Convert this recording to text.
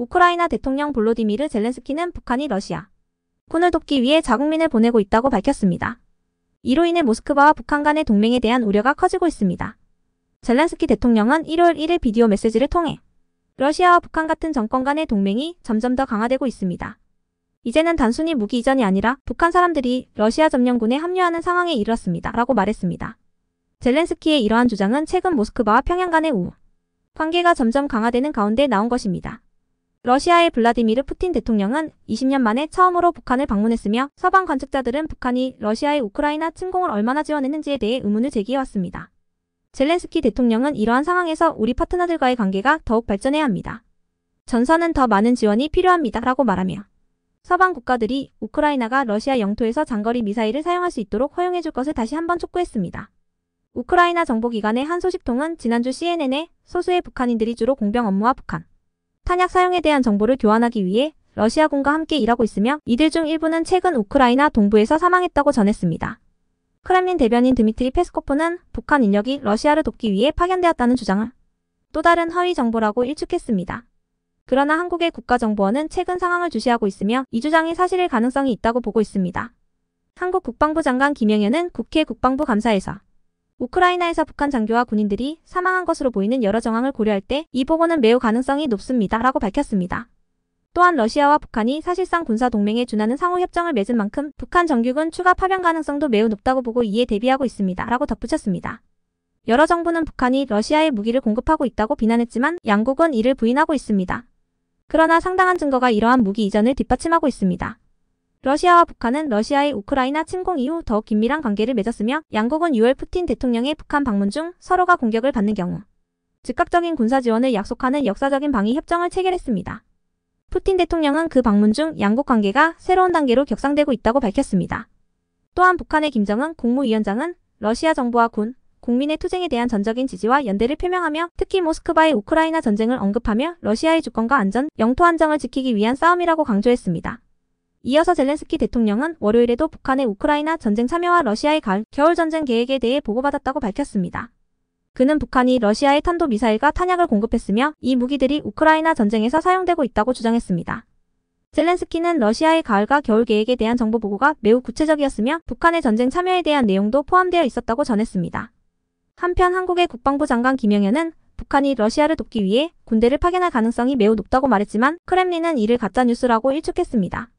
우크라이나 대통령 볼로디미르 젤렌스키는 북한이 러시아 군을 돕기 위해 자국민을 보내고 있다고 밝혔습니다. 이로 인해 모스크바와 북한 간의 동맹에 대한 우려가 커지고 있습니다. 젤렌스키 대통령은 1월 1일 비디오 메시지를 통해 러시아와 북한 같은 정권 간의 동맹이 점점 더 강화되고 있습니다. 이제는 단순히 무기 이전이 아니라 북한 사람들이 러시아 점령군에 합류하는 상황에 이르렀습니다. 라고 말했습니다. 젤렌스키의 이러한 주장은 최근 모스크바와 평양 간의 우 관계가 점점 강화되는 가운데 나온 것입니다. 러시아의 블라디미르 푸틴 대통령은 20년 만에 처음으로 북한을 방문했으며 서방 관측자들은 북한이 러시아의 우크라이나 침공을 얼마나 지원했는지에 대해 의문을 제기해왔습니다. 젤렌스키 대통령은 이러한 상황에서 우리 파트너들과의 관계가 더욱 발전해야 합니다. 전선은 더 많은 지원이 필요합니다. 라고 말하며 서방 국가들이 우크라이나가 러시아 영토에서 장거리 미사일을 사용할 수 있도록 허용해줄 것을 다시 한번 촉구했습니다. 우크라이나 정보기관의 한 소식통은 지난주 CNN에 소수의 북한인들이 주로 공병 업무와 북한, 탄약 사용에 대한 정보를 교환하기 위해 러시아군과 함께 일하고 있으며 이들 중 일부는 최근 우크라이나 동부에서 사망했다고 전했습니다. 크렘린 대변인 드미트리 페스코프는 북한 인력이 러시아를 돕기 위해 파견되었다는 주장을 또 다른 허위 정보라고 일축했습니다. 그러나 한국의 국가정보원은 최근 상황을 주시하고 있으며 이 주장이 사실일 가능성이 있다고 보고 있습니다. 한국 국방부 장관 김영현은 국회 국방부 감사에서 우크라이나에서 북한 장교와 군인들이 사망한 것으로 보이는 여러 정황을 고려할 때 이 보고는 매우 가능성이 높습니다. 라고 밝혔습니다. 또한 러시아와 북한이 사실상 군사 동맹에 준하는 상호 협정을 맺은 만큼 북한 정규군 추가 파병 가능성도 매우 높다고 보고 이에 대비하고 있습니다. 라고 덧붙였습니다. 여러 정부는 북한이 러시아에 무기를 공급하고 있다고 비난했지만 양국은 이를 부인하고 있습니다. 그러나 상당한 증거가 이러한 무기 이전을 뒷받침하고 있습니다. 러시아와 북한은 러시아의 우크라이나 침공 이후 더 긴밀한 관계를 맺었으며 양국은 6월 푸틴 대통령의 북한 방문 중 서로가 공격을 받는 경우 즉각적인 군사 지원을 약속하는 역사적인 방위 협정을 체결했습니다. 푸틴 대통령은 그 방문 중 양국 관계가 새로운 단계로 격상되고 있다고 밝혔습니다. 또한 북한의 김정은 국무위원장은 러시아 정부와 군, 국민의 투쟁에 대한 전적인 지지와 연대를 표명하며 특히 모스크바의 우크라이나 전쟁을 언급하며 러시아의 주권과 안전, 영토 안정을 지키기 위한 싸움이라고 강조했습니다. 이어서 젤렌스키 대통령은 월요일에도 북한의 우크라이나 전쟁 참여와 러시아의 가을, 겨울 전쟁 계획에 대해 보고받았다고 밝혔습니다. 그는 북한이 러시아의 탄도미사일과 탄약을 공급했으며 이 무기들이 우크라이나 전쟁에서 사용되고 있다고 주장했습니다. 젤렌스키는 러시아의 가을과 겨울 계획에 대한 정보 보고가 매우 구체적이었으며 북한의 전쟁 참여에 대한 내용도 포함되어 있었다고 전했습니다. 한편 한국의 국방부 장관 김영현은 북한이 러시아를 돕기 위해 군대를 파견할 가능성이 매우 높다고 말했지만 크렘린은 이를 가짜뉴스라고 일축했습니다.